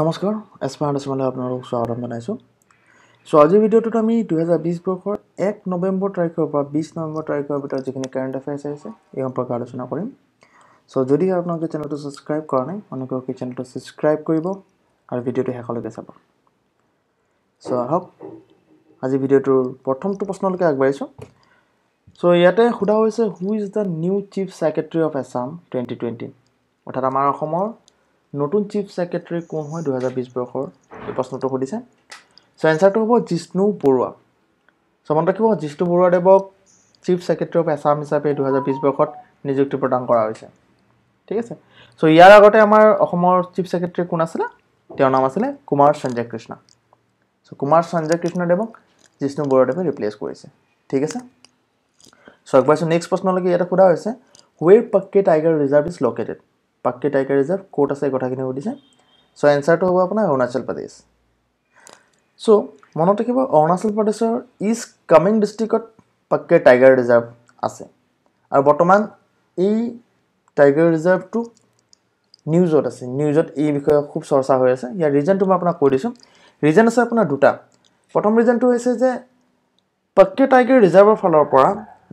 নমস্কাৰ এছপাৰ নেচনেলৈ আপোনালোক স্বাগতম জনাইছোঁ চ' আজিৰ ভিডিঅ'টোত আমি দুহেজাৰ বিছ বৰ্ষৰ এক নৱেম্বৰ তাৰিখৰ পৰা বিছ নৱেম্বৰ তাৰিখৰ ভিতৰত যিখিনি কাৰেণ্ট এফেয়াৰ্ছ আহিছে এই সম্পৰ্কে আলোচনা কৰিম চ' যদি আপোনালোকে চেনেলটো ছাবস্ক্ৰাইব কৰা নাই অনুগ্ৰহ কৰি চেনেলটো ছাবস্ক্ৰাইব কৰিব আৰু ভিডিঅ'টো শেষলৈকে চাব চ' আহক আজি ভিডিঅ'টোৰ প্ৰথমটো প্ৰশ্নলৈকে আগবাঢ়িছোঁ চ' ইয়াতে সোধা হৈছে who's the new chief secretary of Assam twenty twenty অৰ্থাৎ আমাৰ অসমৰ নতুন চিফ ছেক্ৰেটাৰী কোন হয় দুহেজাৰ বিছ বৰ্ষৰ এই প্ৰশ্নটো সুধিছে চ' এনচাৰটো হ'ব জিষ্ণু বৰুৱা চ' মনত ৰাখিব জিষ্ণু বৰুৱাদেৱক চিফ ছেক্ৰেটাৰী অফ এছাম হিচাপে দুহেজাৰ বিছ বৰ্ষত নিযুক্তি প্ৰদান কৰা হৈছে ঠিক আছে চ' ইয়াৰ আগতে আমাৰ অসমৰ চিফ ছেক্ৰেটাৰী কোন আছিলে তেওঁৰ নাম আছিলে কুমাৰ সঞ্জয় কৃষ্ণ চ' কুমাৰ সঞ্জয় কৃষ্ণদেৱক জিষ্ণু বৰুৱাদেৱে ৰিপ্লেচ কৰিছে ঠিক আছে চ' আগবাইছোঁ নেক্সট প্ৰশ্নলৈকে ইয়াতে সোধা হৈছে where Pakke tiger reserve is located Pakke tiger reserve ক'ত আছে এই কথাখিনি সুধিছে চ' এনচাৰটো হ'ব আপোনাৰ অৰুণাচল প্ৰদেশ চ' মনত ৰাখিব অৰুণাচল প্ৰদেশৰ ইষ্ট কামিং ডিষ্ট্ৰিক্টত পাক্কে টাইগাৰ ৰিজাৰ্ভ আছে আৰু বৰ্তমান এই টাইগাৰ ৰিজাৰ্ভটো নিউজত আছে নিউজত এই বিষয়ে খুব চৰ্চা হৈ আছে ইয়াৰ ৰিজনটো মই আপোনাক কৈ দিছোঁ ৰিজন আছে আপোনাৰ দুটা প্ৰথম ৰিজনটো হৈছে যে পাক্কে টাইগাৰ ৰিজাৰ্ভৰ ফালৰ পৰা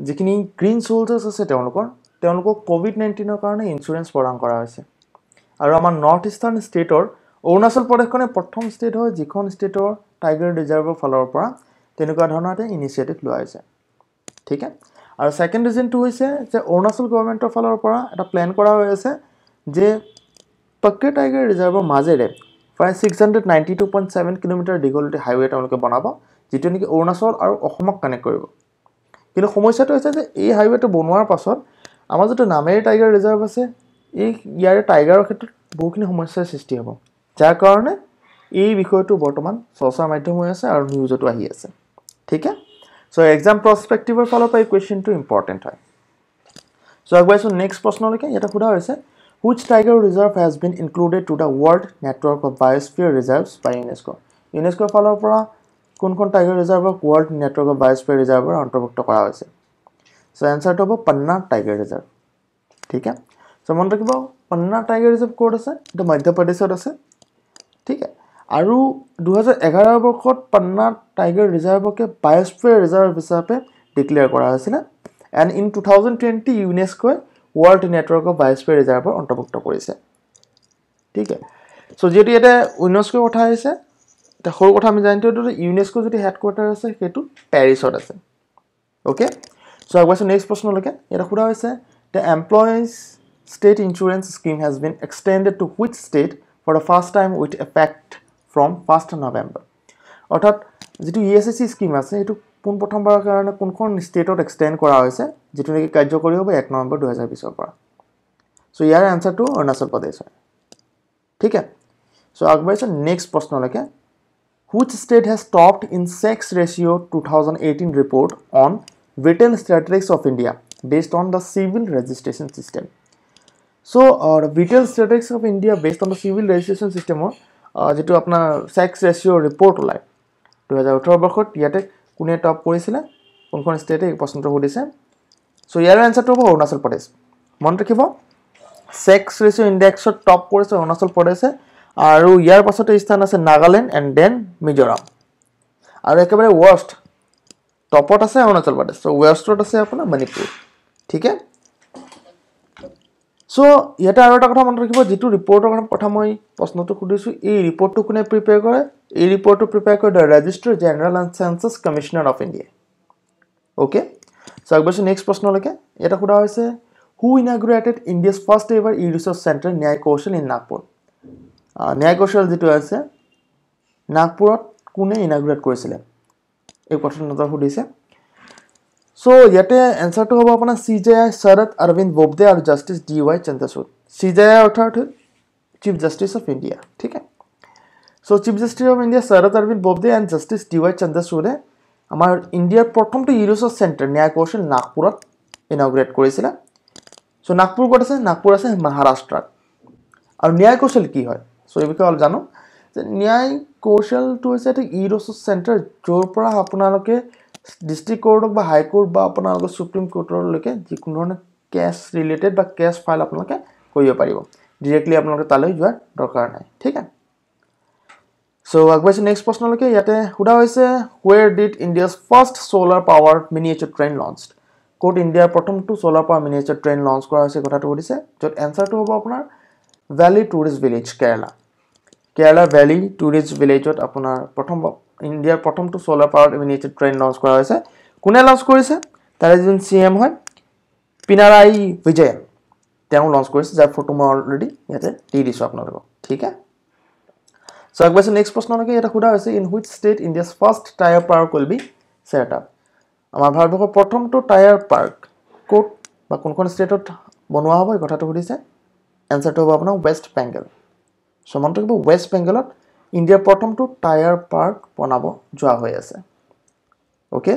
যিখিনি গ্ৰীণ চ'লজাৰ্ছ আছে তেওঁলোকৰ তেওঁলোকক ক'ভিড নাইণ্টিনৰ কাৰণে ইঞ্চুৰেঞ্চ প্ৰদান কৰা হৈছে আৰু আমাৰ নৰ্থ ইষ্টাৰ্ণ ষ্টেটৰ অৰুণাচল প্ৰদেশখনে প্ৰথম ষ্টেট হয় যিখন ষ্টেটৰ টাইগাৰ ৰিজাৰ্ভৰ ফালৰ পৰা তেনেকুৱা ধৰণৰ এটা ইনিচিয়েটিভ লোৱা হৈছে ঠিকে আৰু ছেকেণ্ড ৰিজনটো হৈছে যে অৰুণাচল গভৰ্ণমেণ্টৰ ফালৰ পৰা এটা প্লেন কৰা হৈ আছে যে পক্ৰে টাইগাৰ ৰিজাৰ্ভৰ মাজেৰে প্ৰায় six hundred ninety two point seven kilometre দীঘলতি হাইৱে তেওঁলোকে বনাব যিটো নেকি অৰুণাচল আৰু অসমক কানেক্ট কৰিব কিন্তু সমস্যাটো হৈছে যে এই হাইৱেটো বনোৱাৰ পাছত আমাৰ যিটো নামেৰে টাইগাৰ ৰিজাৰ্ভ আছে এই ইয়াৰে টাইগাৰৰ ক্ষেত্ৰত বহুখিনি সমস্যাৰ সৃষ্টি হ'ব যাৰ কাৰণে এই বিষয়টো বৰ্তমান চৰ্চাৰ মাধ্যম হৈ আছে আৰু নিউজতো আহি আছে ঠিকে আছে চ' এক্সাম প্ৰছপেক্টিভৰ ফালৰ পৰা এই কুৱেশ্যনটো ইম্পৰ্টেণ্ট হয় চ' আগুৱাইছোঁ নেক্সট প্ৰশ্নলৈকে ইয়াতে সোধা হৈছে which tiger reserve has been included to the world network of biosphere reserves by UNESCO ইউনেস্কোৰ ফালৰ পৰা কোনখন টাইগাৰ ৰিজাৰ্ভক ৱৰ্ল্ড নেটৱৰ্ক অফ বায়স্পিয়াৰ ৰিজাৰ্ভৰ অন্তৰ্ভুক্ত কৰা হৈছে চ' এনচাৰটো হ'ব পন্না টাইগাৰ ৰিজাৰ্ভ ঠিক আছে চ' মনত ৰাখিব পন্না টাইগাৰ ৰিজাৰ্ভ ক'ত আছে এইটো মধ্যপ্ৰদেশত আছে ঠিক আছে আৰু দুহেজাৰ এঘাৰ বৰ্ষত পন্না টাইগাৰ ৰিজাৰ্ভকে বায়'স্ফেয়াৰ ৰিজাৰ্ভ হিচাপে ডিক্লেয়াৰ কৰা হৈছিলে and in two thousand twenty ইউনেস্কোৱে ৱৰ্ল্ড নেটৱৰ্ক অফ বায়'স্ফেয়াৰ ৰিজাৰ্ভৰ অন্তৰ্ভুক্ত কৰিছে ঠিক আছে চ' যিহেতু ইয়াতে ইউনেস্কোৰ কথা আহিছে এতিয়া সৰু কথা আমি জানি থৈছোঁ ইউনেস্কোৰ যদি হেডকোৱাৰ্টাৰ আছে সেইটো পেৰিছত আছে okay So I question next question again. Here, what I say? The employee's state insurance scheme has been extended to which state for the first time with effect from 1st November? Or that the two ESSC scheme as a পুন প্ৰথমবাৰৰ কাৰণে কোনখন ষ্টেটত extend কৰা হৈছে যিটো নেকি কাৰ্যকৰী হ'ব এক নৱেম্বৰ দুহেজাৰ বিছৰ পৰা চ' ইয়াৰ এনচাৰটো অৰুণাচল প্ৰদেশ হয় ঠিক আছে চ' আগবাঢ়িছে নেক্সট প্ৰশ্নলৈকে which state has topped in sex ratio' two thousand eighteen report on Veteran Statistics of India based on the civil registration system. So, uh, Veteran Statistics of India based on the civil registration system, which uh, is sex ratio report. To have a top policy, you can state a person to So, here answer to Arunachal Pradesh. Montekivo sex ratio index of top policy Arunachal Pradesh. Aru Yarpasa is Nagaland and then Mizoram. Are worst টপত আছে অৰুণাচল প্ৰদেশ চ' ৱেষ্টত আছে আপোনাৰ মণিপুৰ ঠিকে চ' ইয়াতে আৰু এটা কথা মনত ৰাখিব যিটো ৰিপৰ্টৰ কাৰণে কথা মই প্ৰশ্নটো সুধিছোঁ এই ৰিপৰ্টটো কোনে প্ৰিপেয়াৰ কৰে এই ৰিপৰ্টটো প্ৰিপেয়াৰ কৰে the registrar general and census commissioner of India okay so' আগবাঢ়িছোঁ নেক্সট প্ৰশ্নলৈকে এটা সোধা হৈছে who inaugurated India's first ever e research centre Nyaya Kaushal in Nagpur ন্যায় কৌশল যিটো আছে নাগপুৰত কোনে ইনাগ্ৰেট কৰিছিলে এই কোৱেশ্যন এটা সুধিছে চ' ইয়াতে এনচাৰটো হ'ব আপোনাৰ C J I Sharad Arvind Bobde আৰু justice D Y Chandrachud C J I অৰ্থাৎ চিফ জাষ্টিচ অফ ইণ্ডিয়া ঠিক আছে so' chief justice of India Sharad Arvind Bobde and justice D Y চন্দ্ৰচূড়ে আমাৰ ইণ্ডিয়াৰ প্ৰথমটো ইউৰোচ চেণ্টাৰ ন্যায় কৌশল নাগপুৰত ইনগ্ৰেট কৰিছিলে চ' নাগপুৰ ক'ত আছে নাগপুৰ আছে মহাৰাষ্ট্ৰত আৰু ন্যায় কৌশল কি হয় চ' এই বিষয়ে অলপ জানো যে ন্যায় কৌশলটো হৈছে এটা ই ৰচ চেণ্টাৰ য'ৰ পৰা আপোনালোকে ডিষ্ট্ৰিক্ট কৰ্টক বা হাইকোৰ্ট বা আপোনালোকে ছুপ্ৰিম কোৰ্টলৈকে যিকোনো ধৰণে কেছ ৰিলেটেড বা কেছ ফাইল আপোনালোকে কৰিব পাৰিব ডিৰেক্টলি আপোনালোকে তালৈ যোৱাৰ দৰকাৰ নাই ঠিক আছে চ' আগবাঢ়িছোঁ নেক্সট প্ৰশ্নলৈকে ইয়াতে সোধা হৈছে where did India's first solar power miniature train launched ক'ত ইণ্ডিয়াৰ প্ৰথমটো solar power miniature train launch কৰা হৈছে কথাটো সুধিছে য'ত এনচাৰটো হ'ব আপোনাৰ valley tourist village Kerala Kerala valley tourist ভিলেজত আপোনাৰ প্ৰথম ইণ্ডিয়াৰ প্ৰথমটো solar power united train launch কৰা হৈছে কোনে লঞ্চ কৰিছে তাৰে যোন চি এম হয় পিনাৰাই বিজয় তেওঁ লঞ্চ কৰিছে যাৰ ফটো মই অলৰেডি ইয়াতে দি দিছোঁ আপোনালোকক ঠিক আছে চ' আগবাঢ়িছে নেক্সট প্ৰশ্নলৈকে ইয়াতে সোধা হৈছে in which state India's first tyre park will be set up আমাৰ ভাৰতবৰ্ষৰ প্ৰথমটো টায়াৰ পাৰ্ক ক'ত বা কোনখন ষ্টেটত বনোৱা হ'ব এই কথাটো সুধিছে এনচাৰটো হ'ব আপোনাৰ ৱেষ্ট বেংগল চ' মন থাকিব ৱেষ্ট বেংগলত ইণ্ডিয়াৰ প্ৰথমটো টায়াৰ পাৰ্ক বনাব যোৱা হৈ আছে অ'কে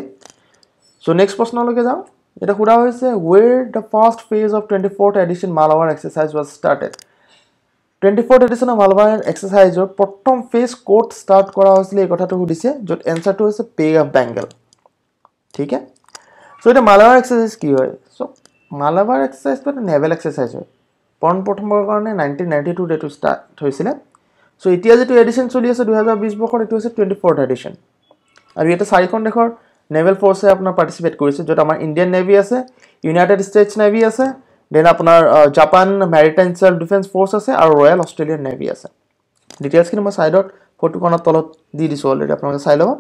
চ' নেক্সট প্ৰশ্নলৈকে যাওঁ এতিয়া সোধা হৈছে where the first phase of twenty fourth edition Malabar exercise was started twenty fourth এডিশ্যনৰ মালাৱাৰ এক্সাৰচাইজৰ প্ৰথম ফেজ ক'ত ষ্টাৰ্ট কৰা হৈছিলে এই কথাটো সুধিছে য'ত এনচাৰটো হৈছে পেগ অফ বেংগল ঠিক আছে চ' এতিয়া মালাৱাৰ এক্সাৰচাইজ কি হয় চ' মালাৱাৰ এক্সাৰচাইজটো এটা নেভেল এক্সাৰচাইজ হয় প্ৰথমৰ কাৰণে নাইনটিন নাইণ্টি টু ডেটো ষ্টাৰ্ট হৈছিলে চ' এতিয়া যিটো এডিশ্যন চলি আছে দুহেজাৰ বিছ বৰ্ষত এইটো হৈছে টুৱেণ্টি ফ'ৰ্থ এডিশ্যন আৰু ইয়াতে চাৰিখন দেশৰ নেভেল ফ'ৰ্চে আপোনাৰ পাৰ্টিচিপেট কৰিছে য'ত আমাৰ ইণ্ডিয়ান নেভি আছে ইউনাইটেড ষ্টেটছ নেভি আছে দেন আপোনাৰ Japan maritime self defence force আছে আৰু ৰয়েল অষ্ট্ৰেলিয়ান নেভি আছে ডিটেইলছখিনি মই ছাইডত ফটোখনৰ তলত দি দিছোঁ অলৰেডি আপোনালোকে চাই ল'ব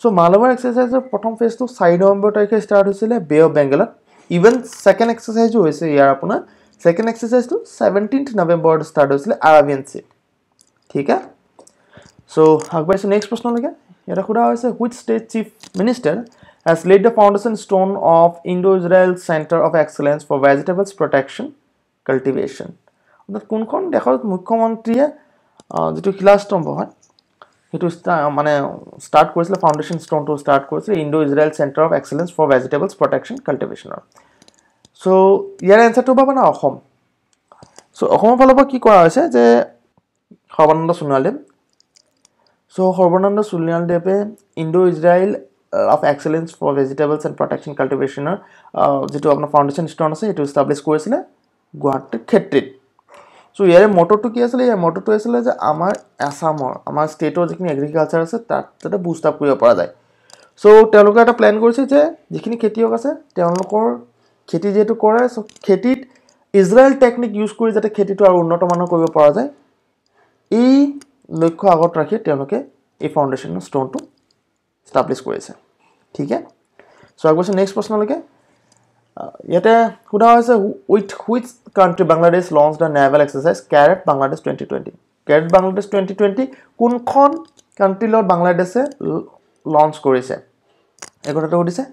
চ' মালৱাৰ এক্সাৰচাইজৰ প্ৰথম ফেজটো চাৰি নৱেম্বৰ তাৰিখে ষ্টাৰ্ট হৈছিলে বে' অফ বেংগলত ইভেন ছেকেণ্ড এক্সাৰচাইজো হৈছে ইয়াৰ আপোনাৰ ছেকেণ্ড এক্সাৰচাইজটো ছেভেণ্টিন্থ নৱেম্বৰত ষ্টাৰ্ট হৈছিলে আৰাবিয়ান চি ঠিক আছে চ' আগবাঢ়িছোঁ নেক্সট প্ৰশ্নলৈকে ইয়াতে সোধা হৈছে which state chief minister has laid the foundation stone of Indo Israel centre of excellence for vegetables protection cultivation অৰ্থাৎ কোনখন দেশত মুখ্যমন্ত্ৰীয়ে যিটো শিলাস্তম্ভ হয় সেইটো মানে ষ্টাৰ্ট কৰিছিলে ফাউণ্ডেশ্যন ষ্ট'নটো ষ্টাৰ্ট কৰিছিলে Indo Israel centre of excellence for vegetables protection কাল্টিভেশ্যনৰ সো ইয়াৰ অ্যান্সাৰটা পাব না অসম সো অসমৰ ফালৰ পৰা কি কৰা হৈছে যে সৰ্বানন্দ সোণোৱালদেৱ সো সৰ্বানন্দ সোণোৱালদেৱে Indo Israel of excellence for vegetables and protection কাল্টিভেশ্যনৰ যিটো আপোনাৰ ফাউণ্ডেশ্যন ষ্টন আছে সেইটো ইষ্টাব্লিছ কৰিছিলে গুৱাহাটীৰ ক্ষেত্ৰিত চ' ইয়াৰে মটৰটো কি আছিলে ইয়াৰ মটৰটো আছিলে যে আমাৰ আছামৰ আমাৰ ষ্টেটৰ যিখিনি এগ্ৰিকালচাৰ আছে তাত যাতে বুষ্ট আপ কৰিব পৰা যায় চ' তেওঁলোকে এটা প্লেন কৰিছে যে যিখিনি খেতিয়ক আছে তেওঁলোকৰ খেতি যিহেতু কৰে খেতিত ইজৰাইল টেকনিক ইউজ কৰি যাতে খেতিটো আৰু উন্নত মানৰ কৰিব পৰা যায় এই লক্ষ্য আগত ৰাখি তেওঁলোকে এই ফাউণ্ডেশ্যনৰ ষ্ট'নটো ষ্টাব্লিছ কৰিছে ঠিকে চোৱা গৈছে নেক্সট প্ৰশ্নলৈকে ইয়াতে সোধা হৈছে with which country Bangladesh launch the naval exercise CARAT Bangladesh twenty twenty CARAT Bangladesh twenty twenty কোনখন কাণ্ট্ৰিৰ লগত বাংলাদেশে লঞ্চ কৰিছে এই কথাটো সুধিছে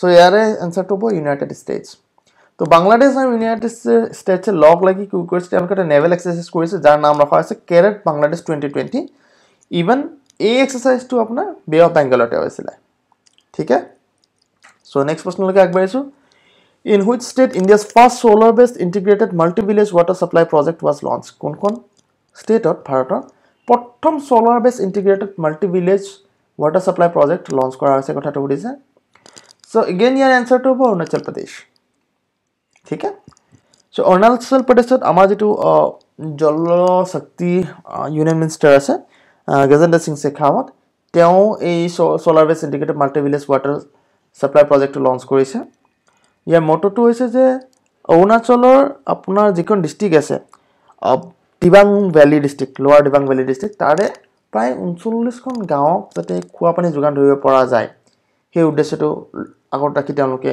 সো ইয়াৰে এনচাৰটো হ'ব ইউনাইটেড ষ্টেটছ তো বাংলাদেশ আৰু ইউনাইটেড ষ্টেটছে লগ লাগি কি কৰিছে তেওঁলোকে এটা নেভেল এক্সাৰচাইজ কৰিছে যাৰ নাম ৰখা হৈছে CARAT Bangladesh twenty twenty even এই এক্সাৰচাইজটো আপোনাৰ বে অফ বেংগলতে হৈছিলে ঠিকে চ' নেক্সট প্ৰশ্নলৈকে আগবাঢ়িছোঁ in which state India's first solar based integrated multi village water supply project was launch কোনখন ষ্টেটত ভাৰতৰ প্ৰথম solar based integrated multi village water supply project launch কৰা হৈছে কথাটো সুধিছে So again, your answer to Arunachal Pradesh. Okay. So Arunachal Pradesh, our to Jal Shakti Union Minister, uh, Gajendra Singh Sekhawat, he a solar waste integrated multi-village water supply project to launch. Your yeah, motto to is Arunachal Apunar Jikon district. Uh, Dibang Valley district, lower Dibang Valley district, Tade. প্রায় 39 খন গাঁও তাতে কুয়া পানী যোগান ধৰিব পৰা যায় সেই উদ্দেশ্যটো আগত ৰাখি তেওঁলোকে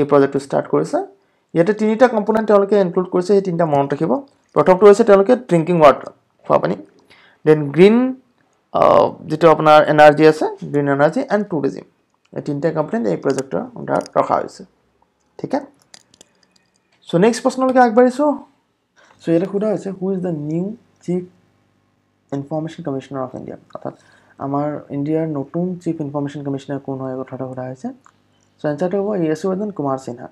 এই প্ৰজেক্টটো ষ্টাৰ্ট কৰিছে ইয়াতে তিনিটা কম্পনেণ্ট তেওঁলোকে ইনক্লুড কৰিছে সেই তিনিটা মনত ৰাখিব প্ৰথমটো হৈছে তেওঁলোকে ড্ৰিংকিং ৱাটাৰ খোৱা পানী দেন গ্ৰীণ যিটো আপোনাৰ এনাৰ্জি আছে গ্ৰীণ এনাৰ্জি এণ্ড টুৰিজিম এই তিনিটা কম্পনেণ্ট এই প্ৰজেক্টৰ আণ্ডাৰত ৰখা হৈছে ঠিক আছে চ' নেক্সট প্ৰশ্নলৈকে আগবাঢ়িছোঁ চ' ইয়াতে সোধা হৈছে who is the new chief information commissioner of India অৰ্থাৎ আমাৰ ইণ্ডিয়াৰ নতুন চিফ ইনফৰ্মেশ্যন কমিশ্যনাৰ কোন হয় কথাটো সোধা হৈছে চেঞ্চাৰটো হ'ব য়েশুবৰ্ধন কুমাৰ সিনহা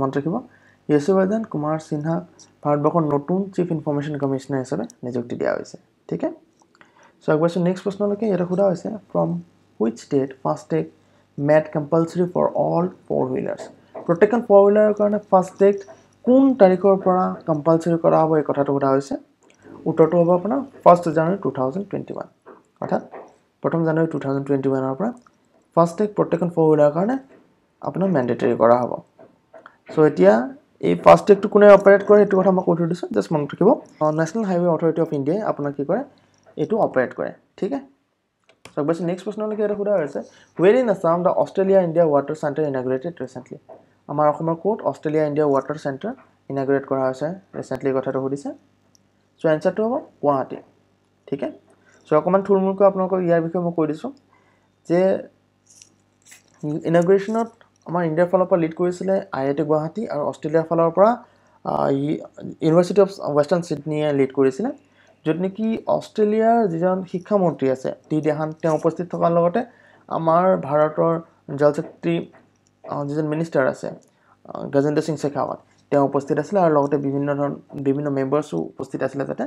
মন ৰাখিব য়েশুবৰ্ধন কুমাৰ সিনহাক ভাৰতবৰ্ষৰ নতুন চিফ ইনফৰ্মেশ্যন কমিশ্যনাৰ হিচাপে নিযুক্তি দিয়া হৈছে ঠিকে চ' আগবাৰছোঁ নেক্সট প্ৰশ্নলৈকে ইয়াতে সোধা হৈছে from which state FASTag made compulsory for all four wheelers প্ৰত্যেকখন ফ'ৰ হুইলাৰৰ কাৰণে ফাষ্টটেগ কোন তাৰিখৰ পৰা কম্পালচৰি কৰা হ'ব এই কথাটো সোধা হৈছে উত্তৰটো হ'ব আপোনাৰ first January two thousand twenty one অৰ্থাৎ প্ৰথম জানুৱাৰী টু থাউজেণ্ড টুৱেণ্টি ওৱানৰ পৰা ফাষ্টটেগ প্ৰত্যেকখন ফ'ৰ হুইলাৰৰ কাৰণে আপোনাৰ মেণ্ডেটৰী কৰা হ'ব চ' এতিয়া এই ফাষ্টটেগটো কোনে অপাৰেট কৰে সেইটো কথা মই কৈ থৈ দিছোঁ জাষ্ট মনত থাকিব নেশ্যনেল হাইৱে অথৰিটি অফ ইণ্ডিয়াই আপোনাক কি কৰে এইটো অপাৰেট কৰে ঠিক আছে বেছি নেক্সট প্ৰশ্নলৈকে এটা সোধা হৈছে where in Assam the Australia India water centre inaugurated recently আমাৰ অসমৰ ক'ত Australia India water centre inaugurate কৰা হৈছে ৰিচেণ্টলি কথাটো সুধিছে চ' এনচাৰটো হ'ব গুৱাহাটী ঠিক আছে চ' অকণমান থুলমূলকৈ আপোনালোকক ইয়াৰ বিষয়ে মই কৈ দিছোঁ যে ইনাগুৰেশ্যনত আমাৰ ইণ্ডিয়াৰ ফালৰ পৰা লিড কৰিছিলে আই আই টি গুৱাহাটী আৰু অষ্ট্ৰেলিয়াৰ ফালৰ পৰা ইউনিভাৰ্চিটি অফ ৱেষ্টাৰ্ণ ছিডনীয়ে লিড কৰিছিলে য'ত নেকি অষ্ট্ৰেলিয়াৰ যিজন শিক্ষামন্ত্ৰী আছে টি দেহান তেওঁ উপস্থিত থকাৰ লগতে আমাৰ ভাৰতৰ জলশক্তি যিজন মিনিষ্টাৰ আছে গজেন্দ্ৰ সিং শেখাৱত তেওঁ উপস্থিত আছিলে আৰু লগতে বিভিন্ন ধৰণৰ বিভিন্ন মেম্বাৰ্ছো উপস্থিত আছিলে তাতে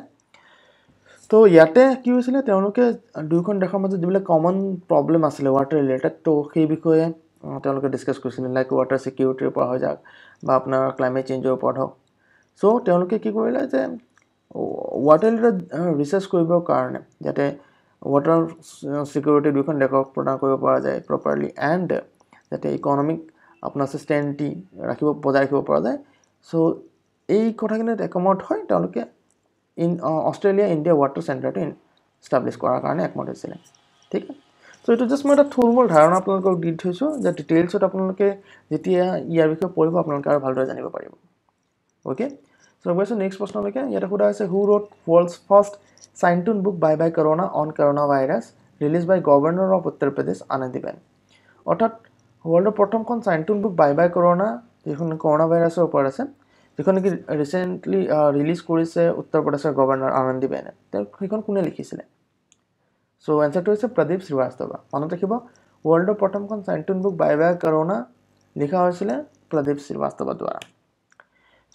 ত' ইয়াতে কি হৈছিলে তেওঁলোকে দুয়োখন দেশৰ মাজত যিবিলাক কমন প্ৰব্লেম আছিলে ৱাটাৰ ৰিলেটেড ত' সেই বিষয়ে তেওঁলোকে ডিছকাছ কৰিছিলে লাইক ৱাটাৰ ছিকিউৰিটিৰ ওপৰত হৈ যাওক বা আপোনাৰ ক্লাইমেট চেঞ্জৰ ওপৰত হওক চ' তেওঁলোকে কি কৰিলে যে ৱাটাৰ লিডত ৰিচাৰ্চ কৰিবৰ কাৰণে যাতে ৱাটাৰ ছিকিউৰিটি দুয়োখন দেশক প্ৰদান কৰিব পৰা যায় প্ৰপাৰলি এণ্ড যাতে ইকনমিক আপোনাৰ ছিষ্টেণ্টি ৰাখিব বজাই ৰাখিব পৰা যায় চ' এই কথাখিনিত একমত হয় তেওঁলোকে ইন অষ্ট্ৰেলিয়া ইণ্ডিয়া ৱাটাৰ চেণ্টাৰটো ইন ষ্টাব্লিছ কৰাৰ কাৰণে একমত হৈছিলে ঠিক আছে চ' এইটো জাষ্ট মই এটা থুলমূল ধাৰণা আপোনালোকক দি থৈছোঁ যে ডিটেইলছত আপোনালোকে যেতিয়া ইয়াৰ বিষয়ে পঢ়িব আপোনালোকে আৰু ভালদৰে জানিব পাৰিব অ'কে চ' গৈ আছোঁ নেক্সট প্ৰশ্নলৈকে ইয়াতে সোধা হৈছে who wrote world's first scientoon book bye bye corona on corona virus release by governor of Uttar Pradesh Anandiben অৰ্থাৎ ৱৰ্ল্ডৰ প্ৰথমখন scientoon book bye bye corona যিখন কৰোণা ভাইৰাছৰ ওপৰত আছে যিখন নেকি ৰিচেণ্টলি ৰিলিজ কৰিছে উত্তৰ প্ৰদেশৰ গভৰ্ণৰ আনন্দিবেনে তেওঁ সেইখন কোনে লিখিছিলে চ' এনচাৰটো হৈছে প্ৰদীপ শ্ৰীবাস্তৱা মনত ৰাখিব ৱৰ্ল্ডৰ প্ৰথমখন scientoon book bye bye corona লিখা হৈছিলে প্ৰদীপ শ্ৰীবাস্তৱাৰ দ্বাৰা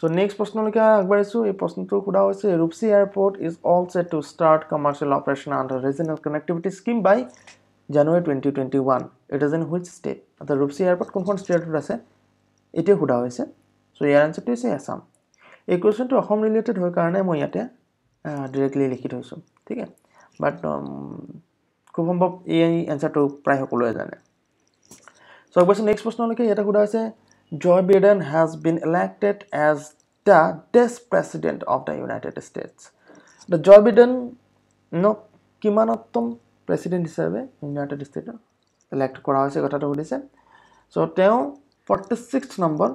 চ' নেক্সট প্ৰশ্নলৈকে আগবাঢ়িছোঁ এই প্ৰশ্নটো সোধা হৈছে Rupsi airport is all set to start commercial operation under regional connectivity scheme by January twenty twenty one it is in which state অৰ্থাৎ ৰূপচি এয়াৰপৰ্ট কোনখন ষ্টেটত আছে এতিয়া সোধা হৈছে চ' ইয়াৰ এনচাৰটো হৈছে এছাম এই কুৱেশ্যনটো অসম ৰিলেটেড হয় কাৰণে মই ইয়াতে ডিৰেক্টলি লিখি থৈছোঁ ঠিক আছে বাট খুব সম্ভৱ এই এনচাৰটো প্ৰায় সকলোৱে জানে চ' অৱশ্যে নেক্সট প্ৰশ্নলৈকে ইয়াতে সোধা হৈছে Joe Biden has been elected as the ডেষ্ট president of the United States the Joe Biden ন কিমানতম প্ৰেচিডেণ্ট হিচাপে ইউনাইটেড ষ্টেটত ইলেক্ট কৰা হৈছে কথাটো সুধিছে চ' তেওঁ ফৰ্টি ছিক্স নম্বৰ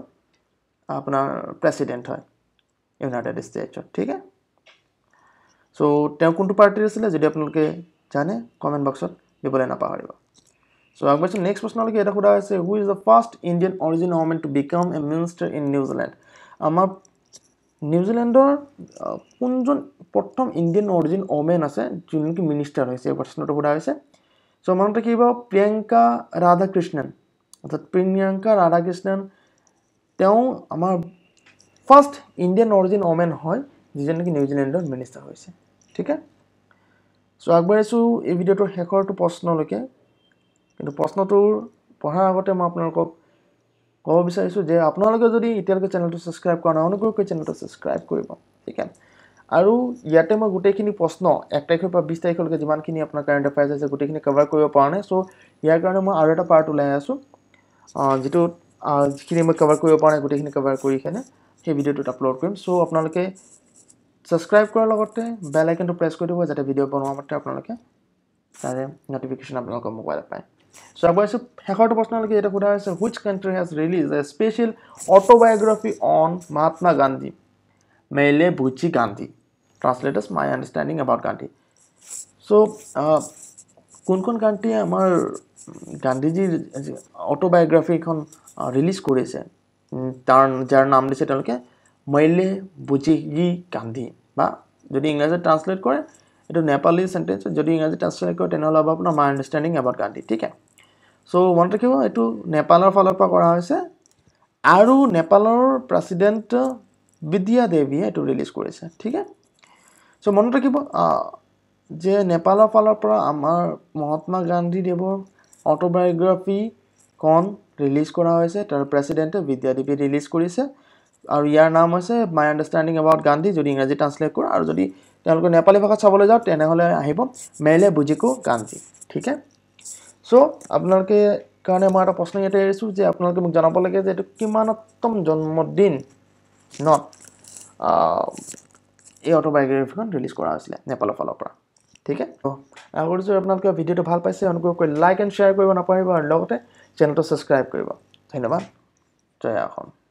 আপোনাৰ প্ৰেচিডেণ্ট হয় ইউনাইটেড ষ্টেটছত ঠিক আছে চ' তেওঁ কোনটো পাৰ্টিৰ আছিলে যদি আপোনালোকে জানে কমেণ্ট বক্সত দিবলৈ নাপাহৰিব চ' আগবাৰ নেক্সট প্ৰশ্নলৈকে এটা সোধা হৈছে who is the first Indian origin woman to become a minister in New Zealand আমাৰ নিউজিলেণ্ডৰ কোনজন প্ৰথম ইণ্ডিয়ান অৰিজিন অমেন আছে যোন নেকি মিনিষ্টাৰ হৈছে এই প্ৰশ্নটো সোধা হৈছে চ' মনত ৰাখিব প্ৰিয়ংকা ৰাধাকৃষ্ণন অৰ্থাৎ প্ৰিয়ংকা ৰাধাকৃষ্ণন তেওঁ আমাৰ ফাৰ্ষ্ট ইণ্ডিয়ান অৰিজিন অমেন হয় যিজন নেকি নিউজিলেণ্ডৰ মিনিষ্টাৰ হৈছে ঠিক আছে চ' আগবাঢ়িছোঁ এই ভিডিঅ'টোৰ শেষৰটো প্ৰশ্নলৈকে কিন্তু প্ৰশ্নটোৰ পঢ়াৰ আগতে মই আপোনালোকক ক'ব বিচাৰিছোঁ যে আপোনালোকে যদি এতিয়ালৈকে চেনেলটো ছাবস্ক্ৰাইব কৰা নাই অনুগ্ৰহ কৰি চেনেলটো ছাবস্ক্ৰাইব কৰিব ঠিক আছে আৰু ইয়াতে মই গোটেইখিনি প্ৰশ্ন এক তাৰিখৰ পৰা বিছ তাৰিখলৈকে যিমানখিনি আপোনাৰ কাৰেণ্ট এফেয়াৰ্ছ আছে গোটেইখিনি কভাৰ কৰিব পৰা নাই চ' ইয়াৰ কাৰণে মই আৰু এটা পাৰ্ট ওলাই আছোঁ যিটো যিখিনি মই কভাৰ কৰিব পৰা নাই গোটেইখিনি কভাৰ কৰি কেনে সেই ভিডিঅ'টোত আপলোড কৰিম চ' আপোনালোকে ছাবস্ক্ৰাইব কৰাৰ লগতে বেল আইকনটো প্ৰেছ কৰি দিব যাতে ভিডিঅ' বনোৱাৰ মতে আপোনালোকে তাৰে ন'টিফিকেশ্যন আপোনালোকৰ মোবাইলত পায় চ' আগবাইছোঁ শেষৰটো প্ৰশ্নলৈকে এতিয়া সোধা হৈছে which country has release a special autobiography on Mahatma Gandhi Maile Bujhi Gandhi translate is my understanding about Gandhi so' কোনখন কাণ্ট্ৰিয়ে আমাৰ গান্ধীজীৰ অট'বায়'গ্ৰাফী এখন ৰিলিজ কৰিছে তাৰ যাৰ নাম দিছে তেওঁলোকে মৈলে বুজি কান্দি বা যদি ইংৰাজীত ট্ৰান্সলেট কৰে এইটো নেপালী চেণ্টেঞ্চ যদি ইংৰাজীত ট্ৰান্সলেট কৰে তেনেহ'লে হ'ব আপোনাৰ মাই আণ্ডাৰষ্টেণ্ডিং এবাউট কান্দি ঠিক আছে চ' মনত ৰাখিব এইটো নেপালৰ ফালৰ পৰা কৰা হৈছে আৰু নেপালৰ প্ৰেচিডেণ্ট বিদ্যা দেৱীয়ে এইটো ৰিলিজ কৰিছে ঠিক আছে চ' মনত ৰাখিব যে নেপালৰ ফালৰ পৰা আমাৰ মহাত্মা গান্ধীদেৱৰ অট'বায়'গ্ৰাফীকণ ৰিলিজ কৰা হৈছে তাৰ প্ৰেচিডেণ্টে বিদ্যাদেৱীয়ে ৰিলিজ কৰিছে আৰু ইয়াৰ নাম হৈছে মাই আণ্ডাৰষ্টেণ্ডিং এবাউট গান্ধী যদি ইংৰাজী ট্ৰান্সলেট কৰোঁ আৰু যদি তেওঁলোকে নেপালী ভাষাত চাবলৈ যাওঁ তেনেহ'লে আহিব মেলে বুজিকো গান্ধী ঠিকে চ' আপোনালোকে কাৰণে মই এটা প্ৰশ্ন ইয়াতে এৰিছোঁ যে আপোনালোকে মোক জনাব লাগে যে এইটো কিমানতম জন্মদিন নট এই অট'বায়'গ্ৰাফিখন ৰিলিজ কৰা হৈছিলে নেপালৰ ফালৰ পৰা ঠিকে আশা কৰিছোঁ আপোনালোকে ভিডিঅ'টো ভাল পাইছে অনুগ্ৰহ কৰি লাইক এণ্ড শ্বেয়াৰ কৰিব নাপাহৰিব আৰু লগতে চেনেলটো ছাবস্ক্ৰাইব কৰিব ধন্যবাদ জয় অসম